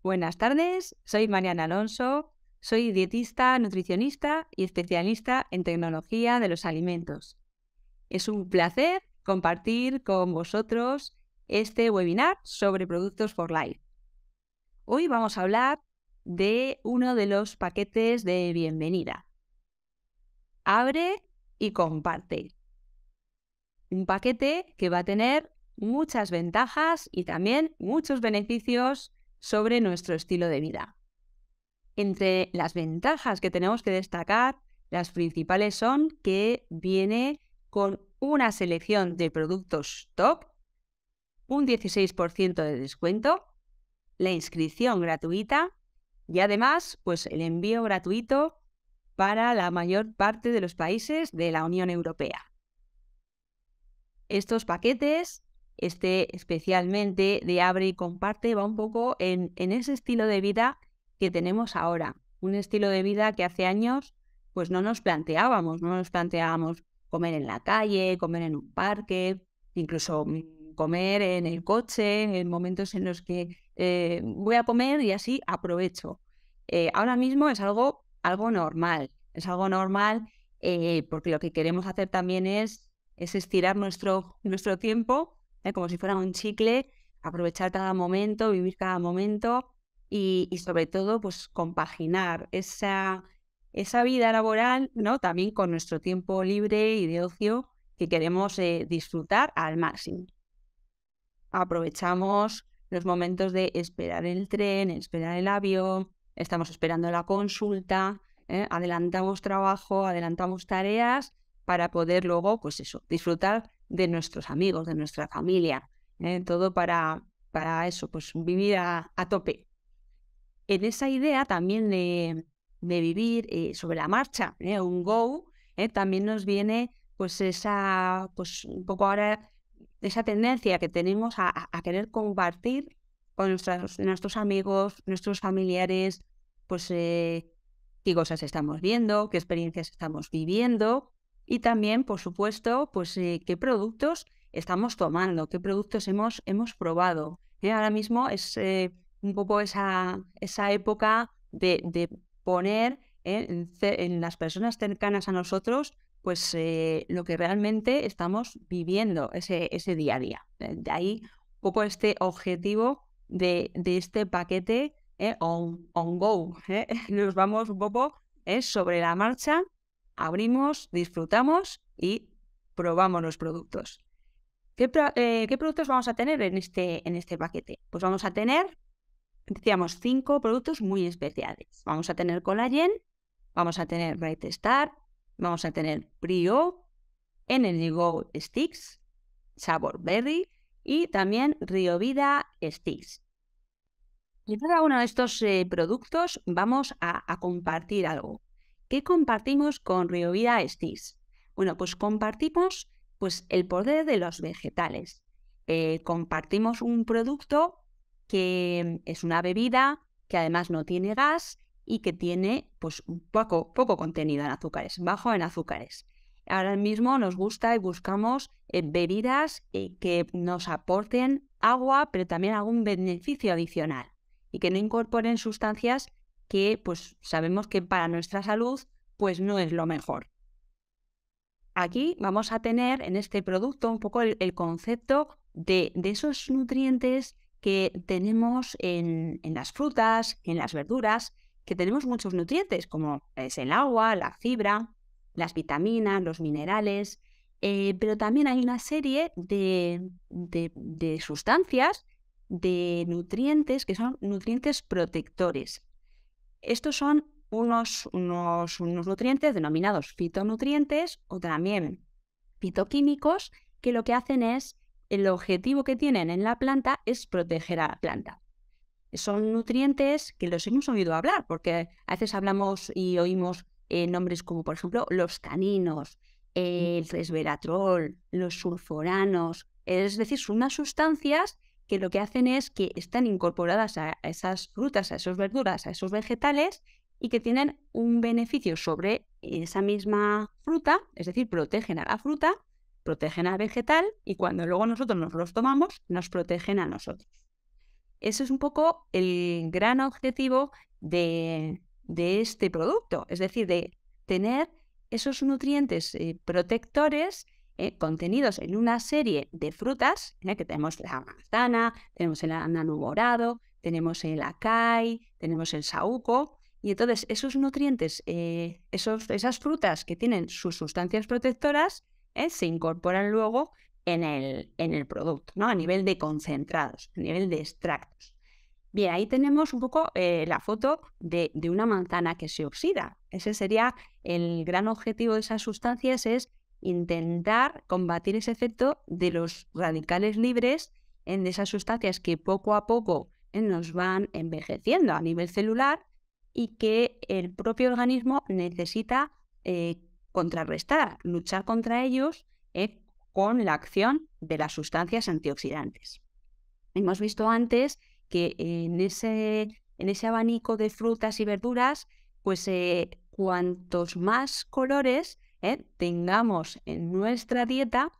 Buenas tardes, soy Mariana Alonso, soy dietista, nutricionista y especialista en tecnología de los alimentos. Es un placer compartir con vosotros este webinar sobre productos for life. Hoy vamos a hablar de uno de los paquetes de bienvenida. Abre y comparte. Un paquete que va a tener muchas ventajas y también muchos beneficios sobre nuestro estilo de vida. Entre las ventajas que tenemos que destacar, las principales son que viene con una selección de productos top, un 16% de descuento, la inscripción gratuita y además pues, el envío gratuito para la mayor parte de los países de la Unión Europea. Estos paquetes este especialmente de abre y comparte va un poco en, ese estilo de vida que tenemos ahora. Un estilo de vida que hace años pues no nos planteábamos, no nos planteábamos comer en la calle, comer en un parque, incluso mm, comer en el coche, en momentos en los que eh, voy a comer y así aprovecho. Eh, ahora mismo es algo, algo normal, es algo normal eh, porque lo que queremos hacer también es, es estirar nuestro, nuestro tiempo ¿eh? como si fuera un chicle, aprovechar cada momento, vivir cada momento y, sobre todo pues compaginar esa, esa vida laboral ¿no? también con nuestro tiempo libre y de ocio que queremos eh, disfrutar al máximo. Aprovechamos los momentos de esperar el tren, esperar el avión, estamos esperando la consulta, ¿eh? adelantamos trabajo, adelantamos tareas para poder luego, pues eso, disfrutar de nuestros amigos, de nuestra familia, ¿eh? todo para, para eso, pues vivir a, tope. En esa idea también de, vivir eh, sobre la marcha, ¿eh? un go, también nos viene pues esa, pues un poco ahora, esa tendencia que tenemos a, querer compartir con nuestros, nuestros amigos, nuestros familiares, pues qué cosas estamos viendo, qué experiencias estamos viviendo, y también, por supuesto, pues eh, qué productos estamos tomando, qué productos hemos, hemos probado. ¿eh? Ahora mismo es eh, un poco esa, esa época de, poner en, las personas cercanas a nosotros pues lo que realmente estamos viviendo ese, ese día a día. De ahí un poco este objetivo de, este paquete on, on, go. Nos vamos un poco sobre la marcha abrimos, disfrutamos y probamos los productos. Eh, ¿Qué, productos vamos a tener en este, en este paquete? Pues vamos a tener, decíamos, cinco productos muy especiales. Vamos a tener collagen, vamos a tener Bright Star, vamos a tener Brio, Energy Go Sticks, Sabor Berry y también Rio Vida Sticks. Y en cada uno de estos eh, productos vamos a compartir algo. ¿Qué compartimos con Riovida Estis? Bueno, pues compartimos pues, el poder de los vegetales. Eh, compartimos un producto que es una bebida que además no tiene gas y que tiene pues, poco, poco contenido en azúcares, bajo en azúcares. Ahora mismo nos gusta y buscamos eh, bebidas eh, que nos aporten agua, pero también algún beneficio adicional y que no incorporen sustancias que pues sabemos que para nuestra salud pues no es lo mejor. Aquí vamos a tener en este producto un poco el, concepto de, esos nutrientes que tenemos en, las frutas, en las verduras, que tenemos muchos nutrientes como es el agua, la fibra, las vitaminas, los minerales, eh, pero también hay una serie de sustancias, de nutrientes que son nutrientes protectores, estos son unos, nutrientes denominados fitonutrientes o también fitoquímicos que lo que hacen es, el objetivo que tienen en la planta es proteger a la planta. Son nutrientes que los hemos oído hablar, porque a veces hablamos y oímos eh, nombres como, por ejemplo, los caninos, mm. el resveratrol, los sulforanos, es decir, son unas sustancias que lo que hacen es que están incorporadas a esas frutas, a esas verduras, a esos vegetales y que tienen un beneficio sobre esa misma fruta, es decir, protegen a la fruta, protegen al vegetal y cuando luego nosotros nos los tomamos, nos protegen a nosotros. Ese es un poco el gran objetivo de, este producto, es decir, de tener esos nutrientes eh, protectores eh, contenidos en una serie de frutas, ¿eh? que tenemos la manzana, tenemos el anano morado, tenemos el acai, tenemos el saúco, y entonces esos nutrientes, eh, esas frutas que tienen sus sustancias protectoras, se incorporan luego en el, producto, a nivel de concentrados, a nivel de extractos. Bien, ahí tenemos un poco la foto de, de, una manzana que se oxida. Ese sería el gran objetivo de esas sustancias, es intentar combatir ese efecto de los radicales libres en esas sustancias que poco a poco nos van envejeciendo a nivel celular y que el propio organismo necesita eh, contrarrestar, luchar contra ellos eh, con la acción de las sustancias antioxidantes. Hemos visto antes que en ese, en ese abanico de frutas y verduras, pues eh, cuantos más colores, ¿eh? tengamos en nuestra dieta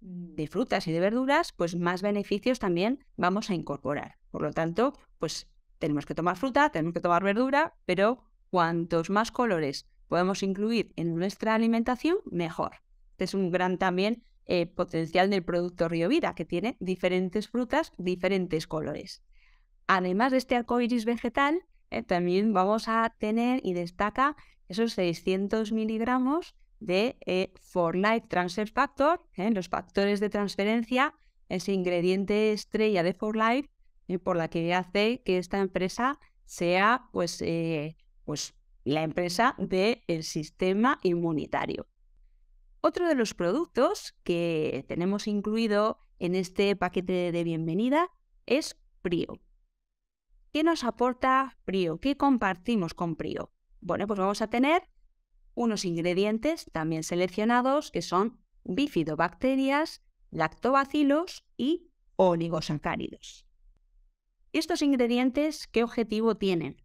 de frutas y de verduras, pues más beneficios también vamos a incorporar. Por lo tanto, pues tenemos que tomar fruta, tenemos que tomar verdura, pero cuantos más colores podemos incluir en nuestra alimentación, mejor. Este es un gran también eh, potencial del producto Riovira, que tiene diferentes frutas, diferentes colores. Además de este arcoiris vegetal, eh, también vamos a tener y destaca esos 600 miligramos de eh, For Life Transfer Factor, ¿eh? los factores de transferencia, ese ingrediente estrella de For Life eh, por la que hace que esta empresa sea pues, pues la empresa del el sistema inmunitario. Otro de los productos que tenemos incluido en este paquete de bienvenida es Prio. ¿Qué nos aporta Prio? ¿Qué compartimos con Prio? Bueno, pues vamos a tener unos ingredientes también seleccionados que son bifidobacterias, lactobacilos y oligosacáridos. ¿Estos ingredientes qué objetivo tienen?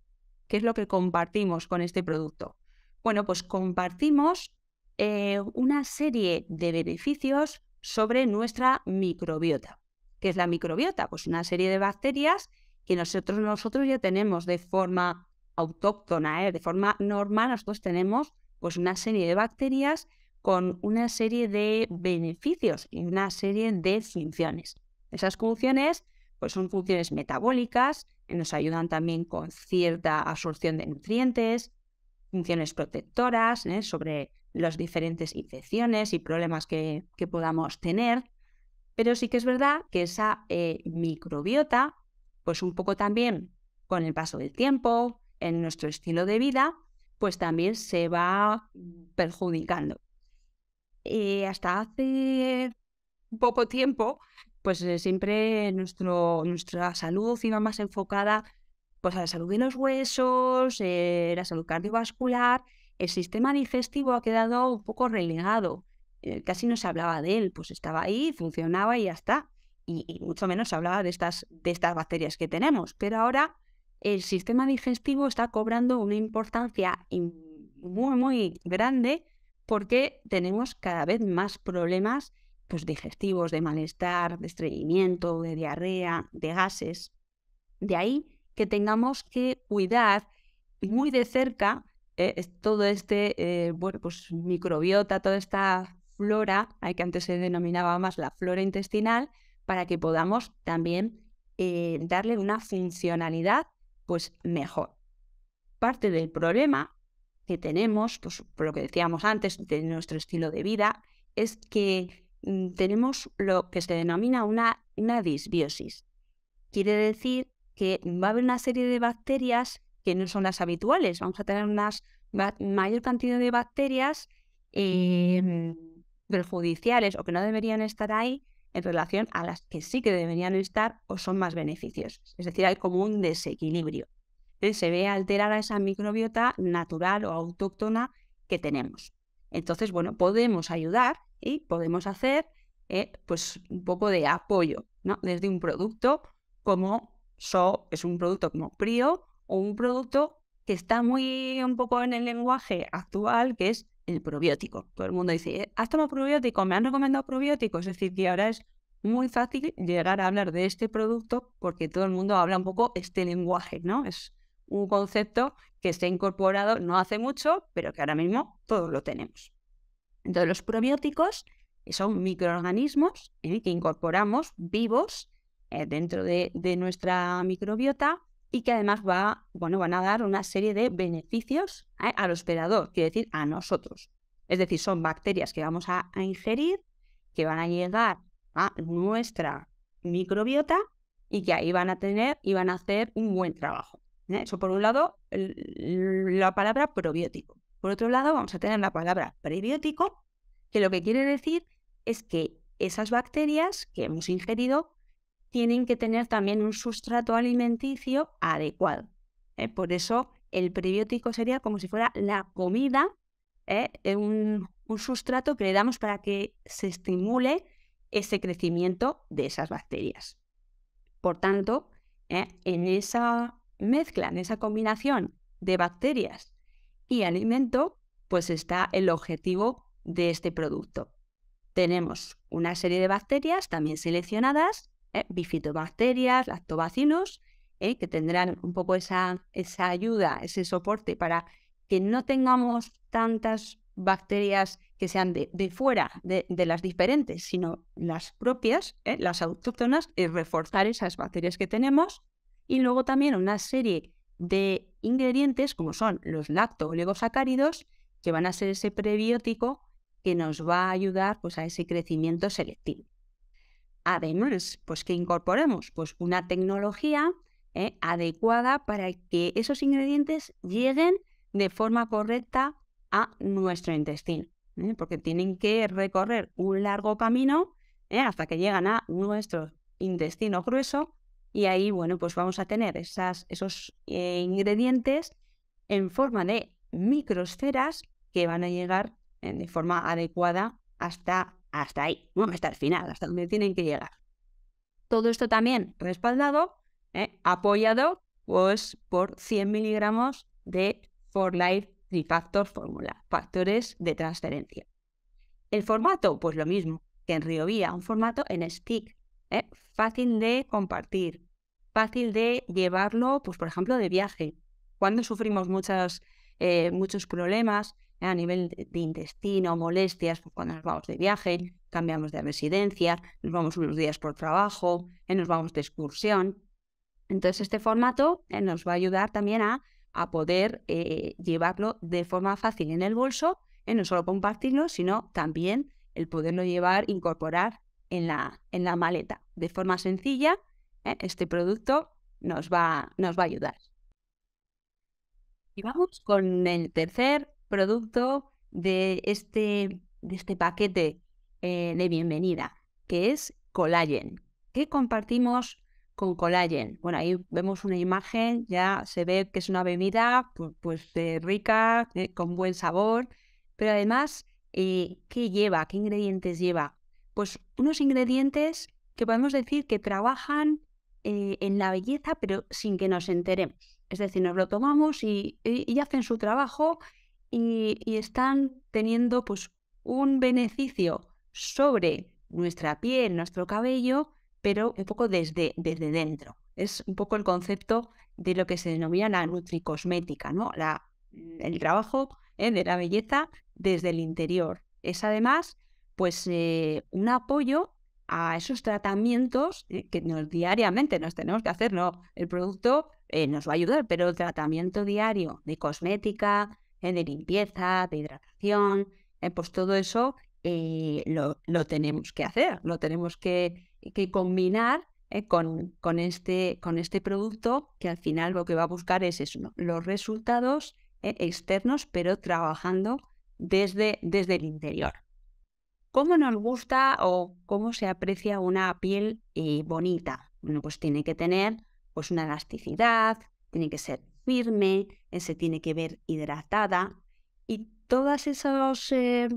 ¿Qué es lo que compartimos con este producto? Bueno, pues compartimos eh, una serie de beneficios sobre nuestra microbiota. ¿Qué es la microbiota? Pues una serie de bacterias que nosotros, nosotros ya tenemos de forma autóctona, ¿eh? de forma normal, nosotros tenemos pues una serie de bacterias con una serie de beneficios y una serie de funciones. Esas funciones pues son funciones metabólicas, nos ayudan también con cierta absorción de nutrientes, funciones protectoras ¿eh? sobre las diferentes infecciones y problemas que, podamos tener. Pero sí que es verdad que esa eh, microbiota, pues un poco también con el paso del tiempo, en nuestro estilo de vida, pues también se va perjudicando. y eh, hasta hace poco tiempo, pues eh, siempre nuestro, nuestra salud iba más enfocada pues, a la salud de los huesos, eh, la salud cardiovascular. El sistema digestivo ha quedado un poco relegado. casi no se hablaba de él, pues estaba ahí, funcionaba y ya está. Y, y mucho menos se hablaba de estas, de estas bacterias que tenemos. Pero ahora el sistema digestivo está cobrando una importancia muy, muy grande porque tenemos cada vez más problemas pues, digestivos, de malestar, de estreñimiento, de diarrea, de gases. De ahí que tengamos que cuidar muy de cerca eh, todo este, eh, bueno, pues microbiota, toda esta flora, que antes se denominaba más la flora intestinal, para que podamos también eh, darle una funcionalidad pues mejor. Parte del problema que tenemos, pues por lo que decíamos antes de nuestro estilo de vida, es que mm, tenemos lo que se denomina una, una disbiosis. Quiere decir que va a haber una serie de bacterias que no son las habituales. Vamos a tener una mayor cantidad de bacterias em, perjudiciales o que no deberían estar ahí en relación a las que sí que deberían estar o son más beneficiosas. Es decir, hay como un desequilibrio. se ve alterada esa microbiota natural o autóctona que tenemos. Entonces, bueno, podemos ayudar y podemos hacer eh, pues un poco de apoyo, ¿no? Desde un producto como So, es un producto como Prio o un producto que está muy un poco en el lenguaje actual, que es el probiótico. Todo el mundo dice, eh, ¿has tomado probiótico? ¿Me han recomendado probióticos. Es decir, que ahora es muy fácil llegar a hablar de este producto porque todo el mundo habla un poco este lenguaje, ¿no? Es un concepto que se ha incorporado no hace mucho, pero que ahora mismo todos lo tenemos. Entonces, los probióticos eh, son microorganismos ¿eh? que incorporamos vivos dentro de nuestra microbiota y que además va, bueno, van a dar una serie de beneficios ¿eh? al hospedador, quiere decir, a nosotros. Es decir, son bacterias que vamos a, ingerir, que van a llegar a nuestra microbiota y que ahí van a tener y van a hacer un buen trabajo. ¿eh? Eso por un lado, la palabra probiótico. Por otro lado, vamos a tener la palabra prebiótico, que lo que quiere decir es que esas bacterias que hemos ingerido tienen que tener también un sustrato alimenticio adecuado. ¿eh? Por eso el prebiótico sería como si fuera la comida, ¿eh? Eh, un, sustrato que le damos para que se estimule ese crecimiento de esas bacterias. Por tanto, en esa mezcla, en esa combinación de bacterias y alimento, pues está el objetivo de este producto. Tenemos una serie de bacterias también seleccionadas Bifitobacterias, eh, bifidobacterias, lactobacilos, eh, que tendrán un poco esa, ayuda, ese soporte para que no tengamos tantas bacterias que sean de, fuera de, las diferentes, sino las propias, eh, las autóctonas, y reforzar esas bacterias que tenemos. Y luego también una serie de ingredientes como son los lacto-oligosacáridos, que van a ser ese prebiótico que nos va a ayudar pues, a ese crecimiento selectivo. Además, pues que incorporemos pues una tecnología ¿eh? adecuada para que esos ingredientes lleguen de forma correcta a nuestro intestino, ¿eh? porque tienen que recorrer un largo camino ¿eh? hasta que llegan a nuestro intestino grueso y ahí, bueno, pues vamos a tener esas, esos ingredientes en forma de microsferas que van a llegar de forma adecuada hasta hasta ahí, hasta el final, hasta donde tienen que llegar. Todo esto también respaldado, ¿eh? apoyado pues, por 100 miligramos de For Life Trifactor Fórmula, factores de transferencia. El formato, pues lo mismo que en Vía, un formato en stick, ¿eh? fácil de compartir, fácil de llevarlo, pues por ejemplo, de viaje. Cuando sufrimos eh, muchos problemas, ¿eh? a nivel de intestino, molestias pues, cuando nos vamos de viaje, cambiamos de residencia, nos vamos unos días por trabajo, eh, nos vamos de excursión. Entonces este formato eh, nos va a ayudar también a, poder llevarlo de forma fácil en el bolso, no solo compartirlo, sino también el poderlo llevar, incorporar en la, en la maleta. De forma sencilla, este producto nos va, nos va a ayudar. Y vamos con el tercer producto de este, de este paquete eh, de bienvenida, que es Collagen. ¿Qué compartimos con Collagen? Bueno, ahí vemos una imagen, ya se ve que es una bebida pues, pues rica, eh, con buen sabor, pero además, ¿qué lleva? ¿Qué ingredientes lleva? Pues unos ingredientes que podemos decir que trabajan en la belleza, pero sin que nos enteremos. Es decir, nos lo tomamos y hacen su trabajo y, están teniendo pues un beneficio sobre nuestra piel, nuestro cabello, pero un poco desde, desde dentro. Es un poco el concepto de lo que se denomina la nutricosmética, ¿no? La, el trabajo ¿eh? de la belleza desde el interior. Es además pues eh, un apoyo a esos tratamientos eh, que nos, diariamente nos tenemos que hacer. ¿no? El producto nos va a ayudar, pero el tratamiento diario de cosmética, de limpieza, de hidratación, eh, pues todo eso eh, lo, tenemos que hacer, lo tenemos que, combinar eh, con, este, con este producto que al final lo que va a buscar es eso, los resultados externos, pero trabajando desde, desde el interior. ¿Cómo nos gusta o cómo se aprecia una piel bonita? pues tiene que tener pues, una elasticidad, tiene que ser firme, eh, se tiene que ver hidratada y todos esos, eh,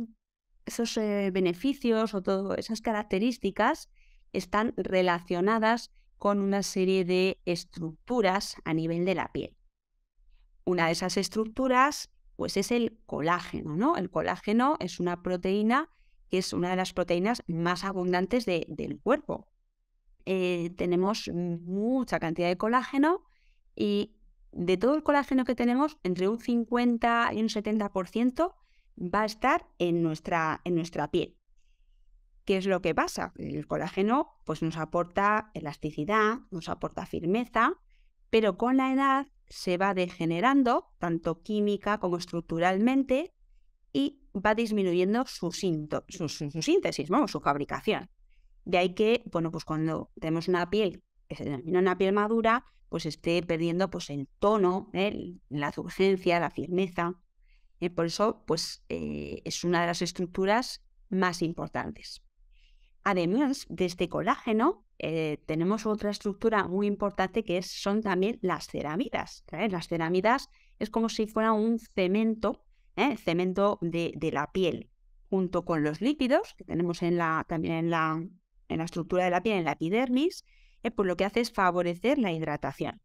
esos eh, beneficios o todas esas características están relacionadas con una serie de estructuras a nivel de la piel. Una de esas estructuras pues es el colágeno, El colágeno es una proteína que es una de las proteínas más abundantes del cuerpo. tenemos mucha cantidad de colágeno y de todo el colágeno que tenemos, entre un 50 y un 70% va a estar en nuestra, en nuestra piel. ¿Qué es lo que pasa? El colágeno pues, nos aporta elasticidad, nos aporta firmeza, pero con la edad se va degenerando, tanto química como estructuralmente, y va disminuyendo su, síntesis, su fabricación. De ahí que, bueno, pues cuando tenemos una piel, que se denomina una piel madura, pues esté perdiendo pues el tono, la urgencia, la firmeza. Eh, por eso, pues eh, es una de las estructuras más importantes. Además de este colágeno, eh, tenemos otra estructura muy importante que son también las ceramidas. Las ceramidas es como si fuera un cemento, cemento de, la piel, junto con los lípidos que tenemos también en la estructura de la piel, en la epidermis, eh, pues lo que hace es favorecer la hidratación.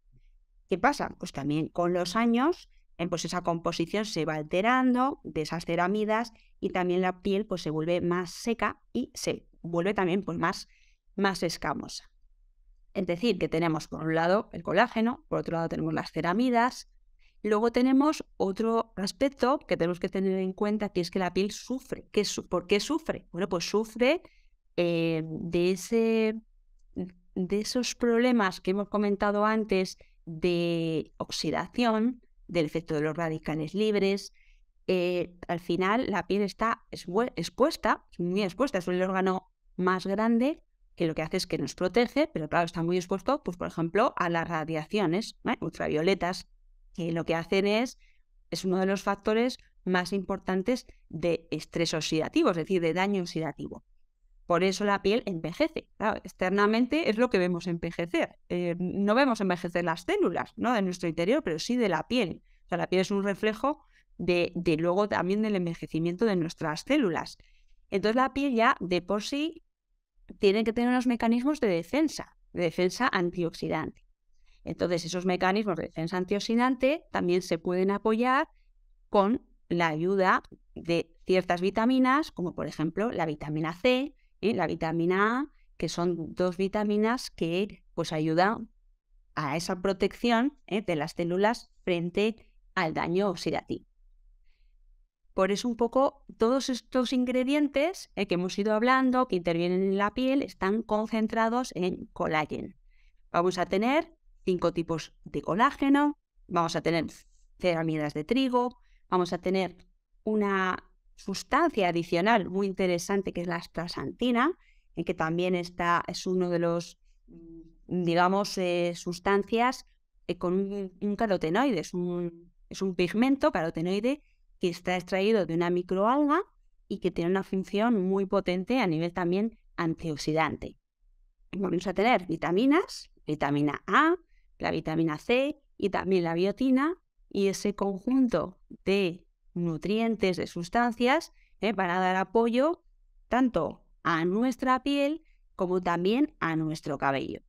¿Qué pasa? Pues también con los años, eh, pues esa composición se va alterando de esas ceramidas y también la piel pues se vuelve más seca y se vuelve también pues más, más escamosa. Es decir, que tenemos por un lado el colágeno, por otro lado tenemos las ceramidas, Luego tenemos otro aspecto que tenemos que tener en cuenta, que es que la piel sufre. ¿Por qué sufre? Bueno, pues sufre eh, de ese de esos problemas que hemos comentado antes de oxidación, del efecto de los radicales libres. Eh, al final la piel está expuesta, muy expuesta, es el órgano más grande que lo que hace es que nos protege, pero claro, está muy expuesto, pues por ejemplo, a las radiaciones ¿eh? ultravioletas, que lo que hacen es, es uno de los factores más importantes de estrés oxidativo, es decir, de daño oxidativo. Por eso la piel envejece. externamente es lo que vemos envejecer. Eh, no vemos envejecer las células ¿no? de nuestro interior, pero sí de la piel. O sea, la piel es un reflejo de, de luego también del envejecimiento de nuestras células. Entonces la piel ya de por sí tiene que tener unos mecanismos de defensa, de defensa antioxidante. Entonces esos mecanismos de defensa antioxidante también se pueden apoyar con la ayuda de ciertas vitaminas, como por ejemplo la vitamina C, la vitamina A, que son dos vitaminas que pues ayudan a esa protección eh, de las células frente al daño oxidativo. Por eso un poco todos estos ingredientes eh, que hemos ido hablando, que intervienen en la piel, están concentrados en colágeno. Vamos a tener cinco tipos de colágeno, vamos a tener ceramidas de trigo, vamos a tener una sustancia adicional muy interesante que es la astaxantina, en eh, que también está, es uno de los, mm, digamos, eh, sustancias eh, con un, carotenoide, es un, es un pigmento carotenoide que está extraído de una microalga y que tiene una función muy potente a nivel también antioxidante. Vamos a tener vitaminas, vitamina A, la vitamina C y también la biotina y ese conjunto de nutrientes, de sustancias, eh, para dar apoyo tanto a nuestra piel como también a nuestro cabello.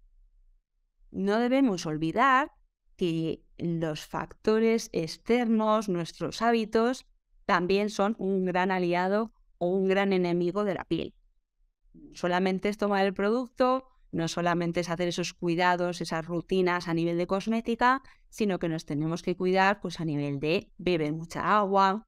No debemos olvidar que los factores externos, nuestros hábitos, también son un gran aliado o un gran enemigo de la piel. Solamente es tomar el producto, no solamente es hacer esos cuidados, esas rutinas a nivel de cosmética, sino que nos tenemos que cuidar pues, a nivel de beber mucha agua,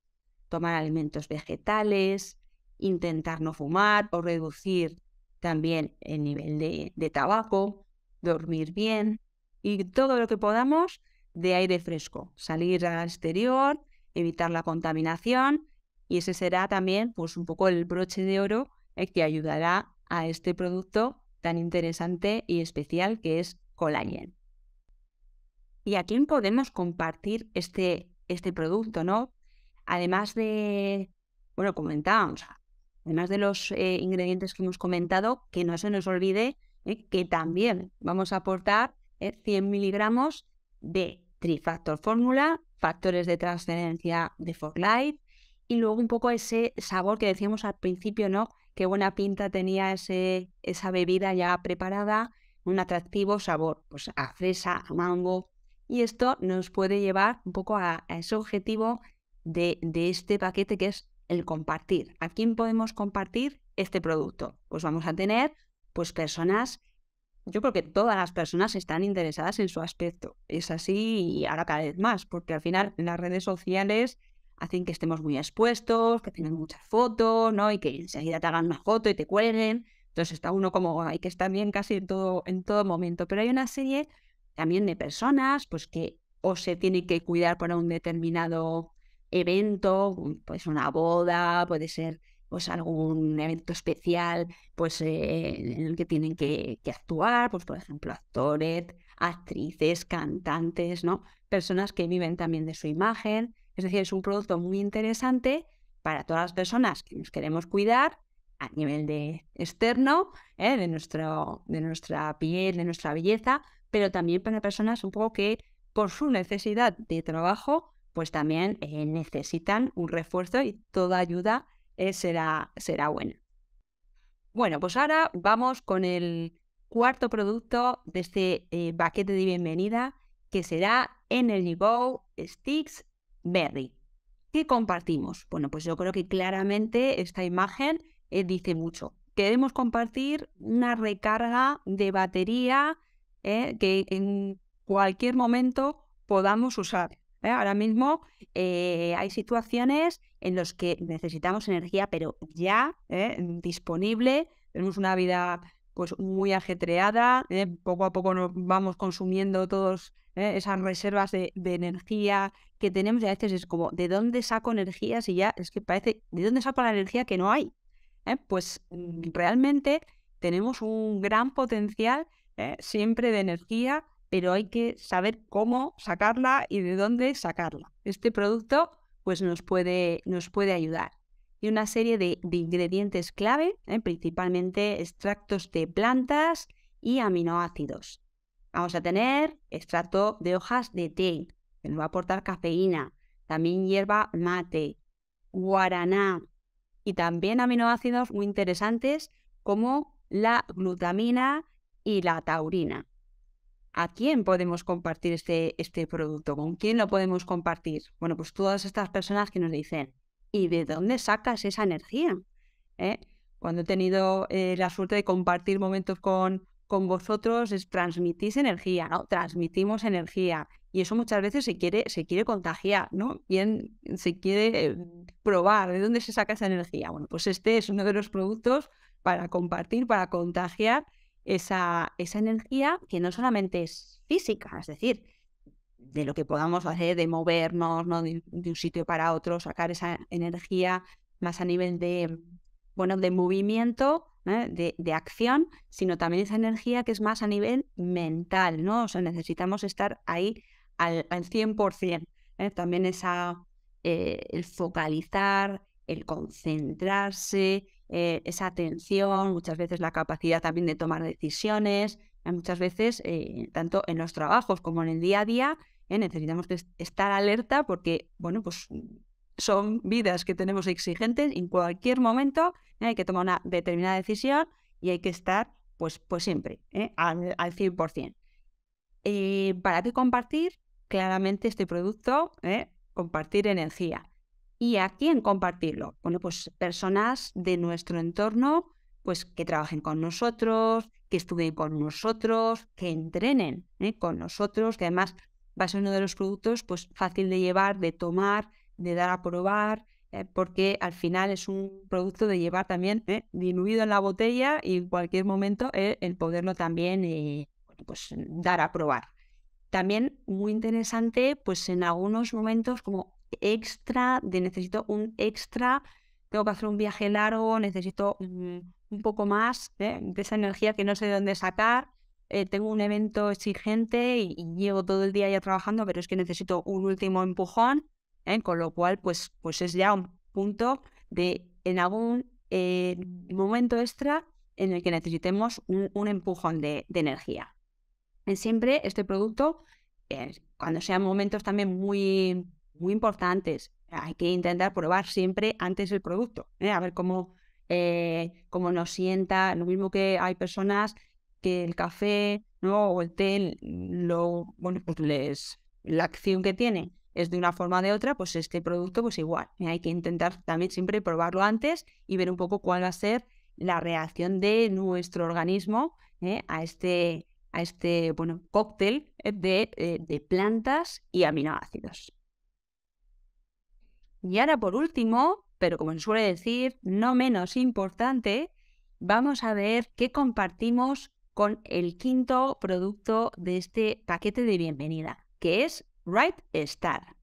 tomar alimentos vegetales, intentar no fumar o reducir también el nivel de, tabaco, dormir bien y todo lo que podamos de aire fresco, salir al exterior, evitar la contaminación y ese será también pues un poco el broche de oro que ayudará a este producto tan interesante y especial que es Colagen. ¿Y a quién podemos compartir este, este producto, no? Además de, bueno, comentábamos, además de los eh, ingredientes que hemos comentado, que no se nos olvide eh, que también vamos a aportar 100 eh, miligramos de trifactor fórmula, factores de transferencia de life y luego un poco ese sabor que decíamos al principio, ¿no? qué buena pinta tenía ese, esa bebida ya preparada, un atractivo sabor pues, a fresa, a mango. Y esto nos puede llevar un poco a, ese objetivo de, este paquete que es el compartir. ¿A quién podemos compartir este producto? Pues vamos a tener pues personas, yo creo que todas las personas están interesadas en su aspecto. Es así y ahora cada vez más, porque al final en las redes sociales hacen que estemos muy expuestos, que tengan muchas fotos, ¿no? Y que enseguida te hagan una foto y te cuelguen. Entonces está uno como, hay que estar bien casi en todo, en todo momento. Pero hay una serie también de personas, pues que o se tienen que cuidar para un determinado evento, pues una boda, puede ser pues algún evento especial, pues eh, en el que tienen que, que actuar, pues por ejemplo actores, actrices, cantantes, ¿no? Personas que viven también de su imagen, es decir, es un producto muy interesante para todas las personas que nos queremos cuidar a nivel de externo, ¿eh? de, nuestro, de nuestra piel, de nuestra belleza, pero también para personas un poco que por su necesidad de trabajo, pues también eh, necesitan un refuerzo y toda ayuda eh, será, será buena. Bueno, pues ahora vamos con el cuarto producto de este paquete de bienvenida, que será Energy Bow Sticks Berry. ¿Qué compartimos? Bueno, pues yo creo que claramente esta imagen eh, dice mucho. Queremos compartir una recarga de batería eh, que en cualquier momento podamos usar. Eh. Ahora mismo hay situaciones en las que necesitamos energía, pero ya disponible. Tenemos una vida pues, muy ajetreada, poco a poco nos vamos consumiendo todos ¿eh? esas reservas de, energía que tenemos y a veces es como, ¿de dónde saco energía si ya es que parece, ¿de dónde saco la energía que no hay? ¿Eh? Pues mm, realmente tenemos un gran potencial ¿eh? siempre de energía, pero hay que saber cómo sacarla y de dónde sacarla. Este producto pues nos puede, nos puede ayudar y una serie de, ingredientes clave, principalmente extractos de plantas y aminoácidos. Vamos a tener extracto de hojas de té, que nos va a aportar cafeína, también hierba mate, guaraná y también aminoácidos muy interesantes como la glutamina y la taurina. ¿A quién podemos compartir este, este producto? ¿Con quién lo podemos compartir? Bueno, pues todas estas personas que nos dicen, ¿y de dónde sacas esa energía? ¿eh? Cuando he tenido eh, la suerte de compartir momentos con, con vosotros es transmitís energía, ¿no? Transmitimos energía. Y eso muchas veces se quiere, se quiere contagiar, ¿no? Bien, se quiere eh, probar de dónde se saca esa energía. Bueno, pues este es uno de los productos para compartir, para contagiar esa, esa energía que no solamente es física, es decir, de lo que podamos hacer, de movernos, ¿no? de, un sitio para otro, sacar esa energía más a nivel de, bueno, de movimiento, ¿eh? de, acción, sino también esa energía que es más a nivel mental, ¿no? O sea, necesitamos estar ahí al, 100%. ¿eh? También esa, eh, el focalizar, el concentrarse, esa atención, muchas veces la capacidad también de tomar decisiones, muchas veces, tanto en los trabajos como en el día a día, necesitamos estar alerta porque, bueno, pues son vidas que tenemos exigentes. En cualquier momento hay que tomar una determinada decisión y hay que estar, pues, pues siempre, ¿eh? al, 100%. Eh, ¿Para qué compartir? Claramente este producto, ¿eh? compartir energía. ¿Y a quién compartirlo? Bueno, pues personas de nuestro entorno, pues que trabajen con nosotros, que estudien con nosotros, que entrenen con nosotros, que además va a ser uno de los productos pues fácil de llevar, de tomar, de dar a probar, eh, porque al final es un producto de llevar también eh, diluido en la botella y en cualquier momento eh, el poderlo también pues, mm, dar a probar. También muy interesante, pues en algunos momentos como extra, de necesito un extra, tengo que hacer un viaje largo, necesito mm, un poco más de esa energía que no sé de dónde sacar, tengo un evento exigente y, y, llevo todo el día ya trabajando, pero es que necesito un último empujón, ¿eh? Con lo cual, pues, pues es ya un punto de en algún eh, momento extra en el que necesitemos un, empujón de, energía. Eh, siempre este producto, cuando sean momentos también muy, muy importantes, hay que intentar probar siempre antes el producto, a ver cómo, cómo nos sienta. Lo mismo que hay personas que el café o el té, lo, bueno, pues les, la acción que tiene es de una forma o de otra, pues este producto pues igual. Eh, hay que intentar también siempre probarlo antes y ver un poco cuál va a ser la reacción de nuestro organismo eh, a este a este bueno, cóctel de, eh, de plantas y aminoácidos. Y ahora por último, pero como se suele decir, no menos importante, vamos a ver qué compartimos con el quinto producto de este paquete de bienvenida, que es right estar.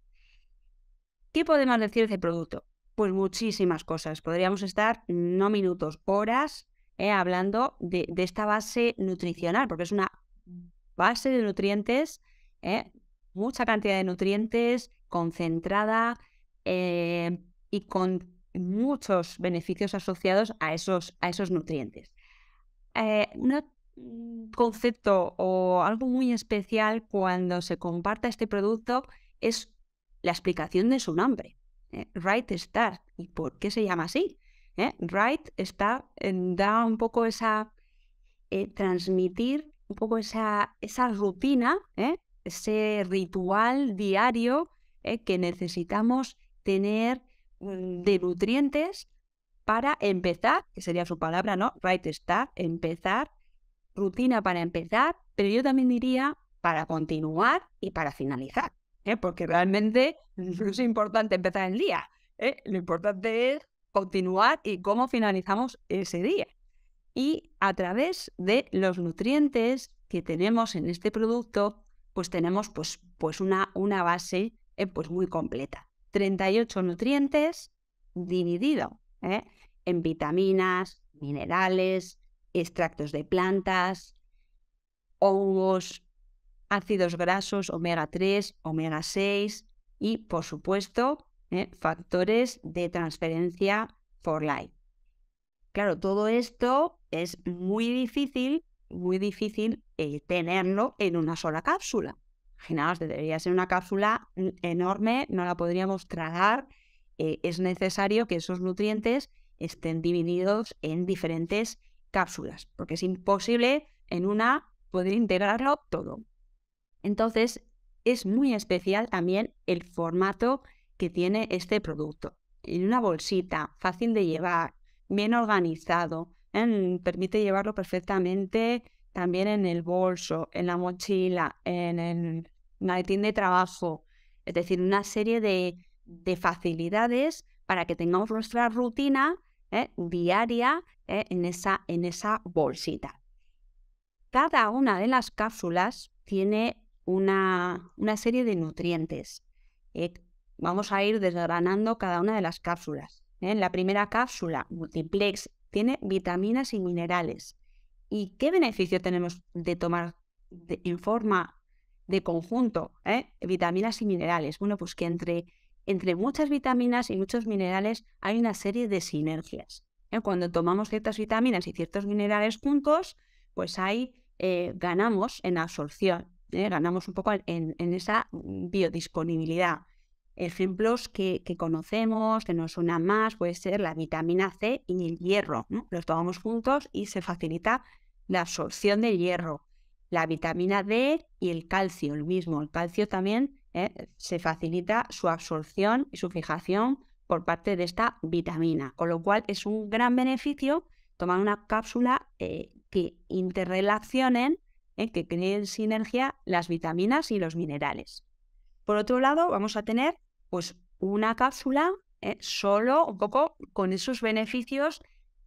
¿Qué podemos decir de producto? Pues muchísimas cosas. Podríamos estar no minutos, horas eh, hablando de, esta base nutricional, porque es una base de nutrientes, eh, mucha cantidad de nutrientes, concentrada eh, y con muchos beneficios asociados a esos, a esos nutrientes concepto o algo muy especial cuando se comparta este producto es la explicación de su nombre. ¿eh? Right Start. ¿Y por qué se llama así? ¿Eh? Right Start eh, da un poco esa. transmitir un poco esa, esa rutina, ese ritual diario que necesitamos tener mm, de nutrientes para empezar, que sería su palabra, ¿no? Right Start, empezar rutina para empezar, pero yo también diría para continuar y para finalizar, ¿eh? porque realmente no es importante empezar el día, ¿eh? lo importante es continuar y cómo finalizamos ese día. Y a través de los nutrientes que tenemos en este producto, pues tenemos pues, pues una, una base eh, pues muy completa. 38 nutrientes dividido en vitaminas, minerales, extractos de plantas, hongos, ácidos grasos omega 3, omega 6 y, por supuesto, eh, factores de transferencia for life. Claro, todo esto es muy difícil, muy difícil eh, tenerlo en una sola cápsula. Imaginaos, debería ser una cápsula enorme, no la podríamos tragar. Eh, es necesario que esos nutrientes estén divididos en diferentes cápsulas, porque es imposible en una poder integrarlo todo. Entonces, es muy especial también el formato que tiene este producto. En una bolsita, fácil de llevar, bien organizado, permite llevarlo perfectamente también en el bolso, en la mochila, en el maletín de trabajo. Es decir, una serie de, de facilidades para que tengamos nuestra rutina ¿eh? diaria ¿eh? En, esa, en esa bolsita. Cada una de las cápsulas tiene una, una serie de nutrientes. ¿eh? Vamos a ir desgranando cada una de las cápsulas. En la primera cápsula, multiplex, tiene vitaminas y minerales. ¿Y qué beneficio tenemos de tomar en forma de conjunto vitaminas y minerales? Bueno, pues que entre entre muchas vitaminas y muchos minerales hay una serie de sinergias. ¿eh? Cuando tomamos ciertas vitaminas y ciertos minerales juntos, pues ahí eh, ganamos en absorción, ¿eh? ganamos un poco en, esa biodisponibilidad. Ejemplos que, conocemos, que nos suenan más, puede ser la vitamina C y el hierro. Los tomamos juntos y se facilita la absorción del hierro. La vitamina D y el calcio, el mismo. El calcio también ¿eh? se facilita su absorción y su fijación por parte de esta vitamina, con lo cual es un gran beneficio tomar una cápsula eh, que interrelacionen, ¿eh? que creen sinergia las vitaminas y los minerales. Por otro lado, vamos a tener pues, una cápsula solo un poco con esos beneficios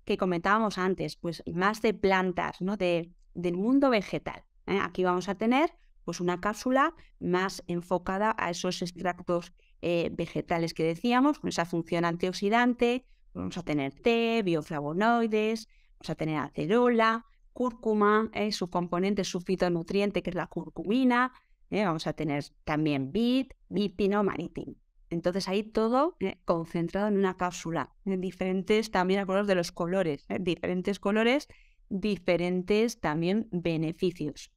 que comentábamos antes, pues más de plantas, ¿no? del mundo vegetal. Aquí vamos a tener pues una cápsula más enfocada a esos extractos eh, vegetales que decíamos, con esa función antioxidante, vamos a tener té, bioflavonoides, vamos a tener acerola, cúrcuma, eh, su componente, su fitonutriente que es la curcumina, eh, vamos a tener también bit, vipino maritim. Entonces ahí todo concentrado en una cápsula, diferentes, también a colores de los colores, diferentes colores, diferentes también beneficios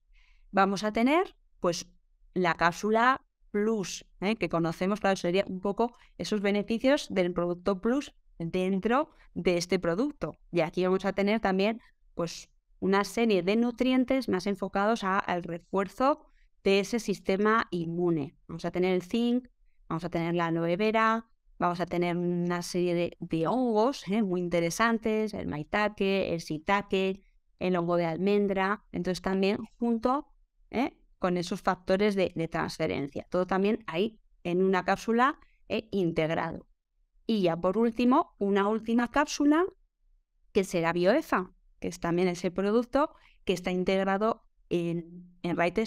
vamos a tener pues la cápsula plus, ¿eh? que conocemos, claro, sería un poco esos beneficios del producto plus dentro de este producto. Y aquí vamos a tener también pues una serie de nutrientes más enfocados al refuerzo de ese sistema inmune. Vamos a tener el zinc, vamos a tener la aloe vera, vamos a tener una serie de, hongos ¿eh? muy interesantes, el maitake, el shiitake, el hongo de almendra. Entonces también junto ¿eh? con esos factores de, transferencia. Todo también ahí en una cápsula eh, integrado. Y ya por último, una última cápsula que será BioEFA, que es también ese producto que está integrado en, en Right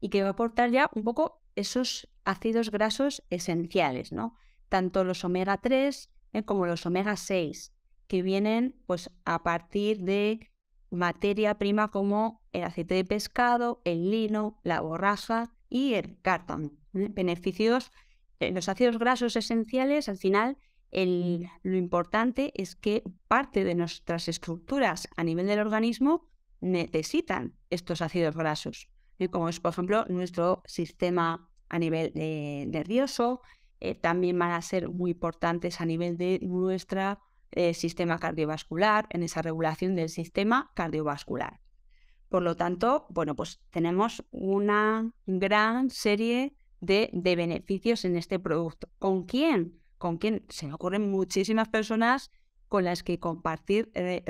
y que va a aportar ya un poco esos ácidos grasos esenciales, ¿no? Tanto los omega 3 eh, como los omega 6, que vienen pues a partir de materia prima como el aceite de pescado, el lino, la borraja y el cartón. ¿eh? Beneficios, eh, los ácidos grasos esenciales, al final, lo importante es que parte de nuestras estructuras a nivel del organismo necesitan estos ácidos grasos, ¿eh? como es, por ejemplo, nuestro sistema a nivel nervioso, también van a ser muy importantes a nivel de nuestra eh, sistema cardiovascular, en esa regulación del sistema cardiovascular. Por lo tanto, bueno, pues tenemos una gran serie de, beneficios en este producto. ¿Con quién? Con quién se me ocurren muchísimas personas con las que compartir eh,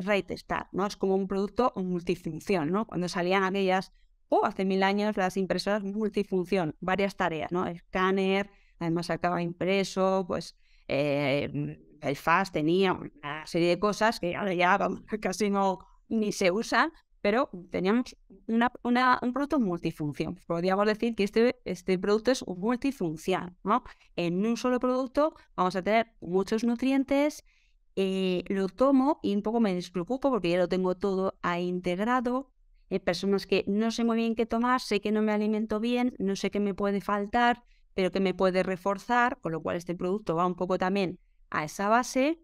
¿no? Es como un producto multifunción, ¿no? Cuando salían aquellas, oh, hace mil años las impresoras multifunción, varias tareas, ¿no? Escáner, además acaba impreso, pues eh, el fast tenía una serie de cosas que ahora ya casi no ni se usan, pero teníamos un producto multifunción. Podríamos decir que este, este producto es multifuncional, ¿no? En un solo producto vamos a tener muchos nutrientes, eh, lo tomo y un poco me despreocupo porque ya lo tengo todo integrado. Hay personas que no sé muy bien qué tomar, sé que no me alimento bien, no sé qué me puede faltar, pero que me puede reforzar, con lo cual este producto va un poco también a esa base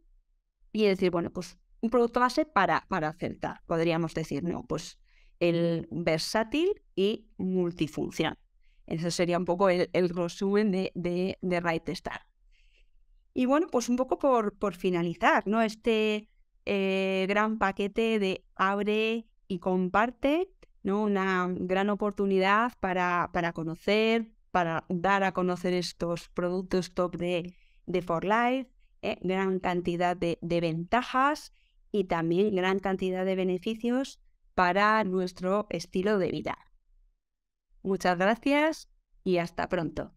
y decir, bueno, pues un producto base para, para acertar. Podríamos decir, no, pues el versátil y multifunción. Ese sería un poco el, resumen de, de, Right Star. Y bueno, pues un poco por, finalizar, ¿no? Este eh, gran paquete de abre y comparte, ¿no? Una gran oportunidad para, para conocer, para dar a conocer estos productos top de, de For Life, eh, gran cantidad de, ventajas y también gran cantidad de beneficios para nuestro estilo de vida. Muchas gracias y hasta pronto.